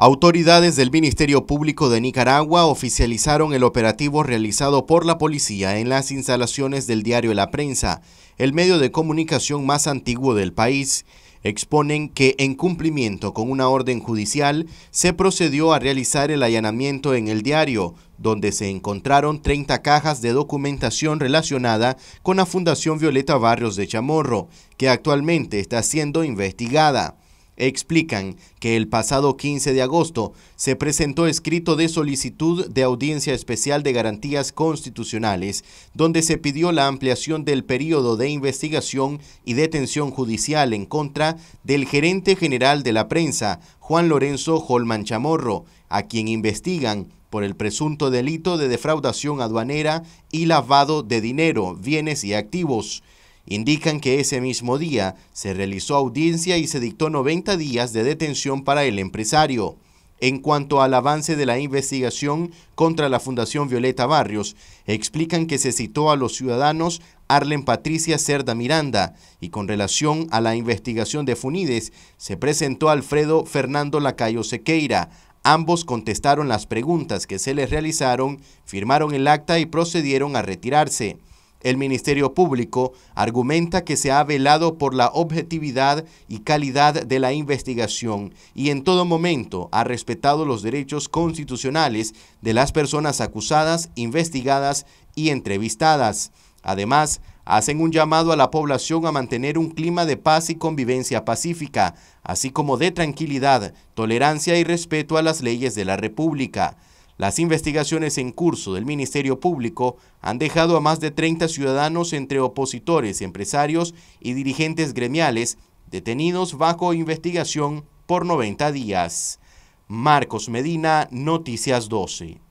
Autoridades del Ministerio Público de Nicaragua oficializaron el operativo realizado por la policía en las instalaciones del diario La Prensa, el medio de comunicación más antiguo del país. Exponen que en cumplimiento con una orden judicial se procedió a realizar el allanamiento en el diario, donde se encontraron 30 cajas de documentación relacionada con la Fundación Violeta Barrios de Chamorro, que actualmente está siendo investigada explican que el pasado 15 de agosto se presentó escrito de solicitud de audiencia especial de garantías constitucionales, donde se pidió la ampliación del periodo de investigación y detención judicial en contra del gerente general de la prensa, Juan Lorenzo Holman Chamorro, a quien investigan por el presunto delito de defraudación aduanera y lavado de dinero, bienes y activos indican que ese mismo día se realizó audiencia y se dictó 90 días de detención para el empresario. En cuanto al avance de la investigación contra la Fundación Violeta Barrios, explican que se citó a los ciudadanos Arlen Patricia Cerda Miranda y con relación a la investigación de Funides, se presentó Alfredo Fernando Lacayo Sequeira. Ambos contestaron las preguntas que se les realizaron, firmaron el acta y procedieron a retirarse. El Ministerio Público argumenta que se ha velado por la objetividad y calidad de la investigación y en todo momento ha respetado los derechos constitucionales de las personas acusadas, investigadas y entrevistadas. Además, hacen un llamado a la población a mantener un clima de paz y convivencia pacífica, así como de tranquilidad, tolerancia y respeto a las leyes de la República. Las investigaciones en curso del Ministerio Público han dejado a más de 30 ciudadanos entre opositores, empresarios y dirigentes gremiales detenidos bajo investigación por 90 días. Marcos Medina, Noticias 12.